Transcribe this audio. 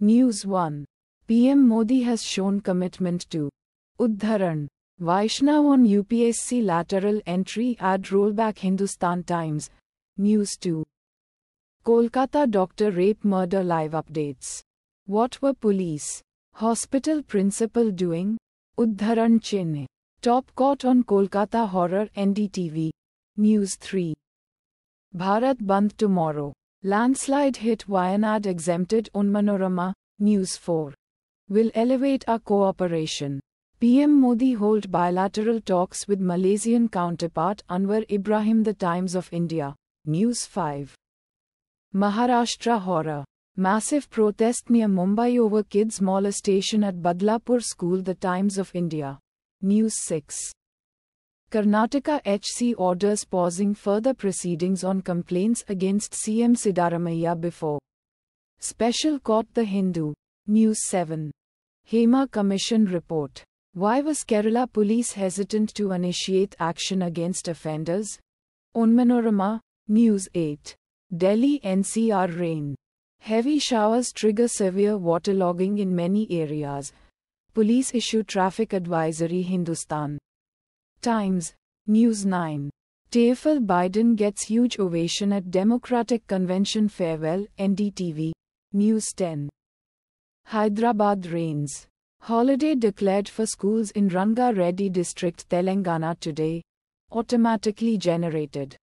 News 1. PM Modi has shown commitment to Uddharan. Vaishnav on UPSC lateral entry ad rollback Hindustan Times. News 2. Kolkata doctor rape murder live updates. What were police, hospital principal doing? Uddharan Chennai. Top court on Kolkata horror NDTV. News 3. Bharat Bandh tomorrow. Landslide hit Wayanad exempted on Manorama, News 4. Will elevate our cooperation. PM Modi hold bilateral talks with Malaysian counterpart Anwar Ibrahim The Times of India, News 5. Maharashtra horror. Massive protest near Mumbai over kids molestation at Badlapur school The Times of India, News 6. Karnataka HC orders pausing further proceedings on complaints against CM Siddaramaiah before. Special Court The Hindu. News 7. Hema Commission Report. Why was Kerala police hesitant to initiate action against offenders? On News 8. Delhi NCR rain. Heavy showers trigger severe waterlogging in many areas. Police issue traffic advisory Hindustan. Times, News 9. TFL Biden gets huge ovation at Democratic Convention farewell, NDTV, News 10. Hyderabad rains. Holiday declared for schools in Ranga Reddy district Telangana today. Automatically generated.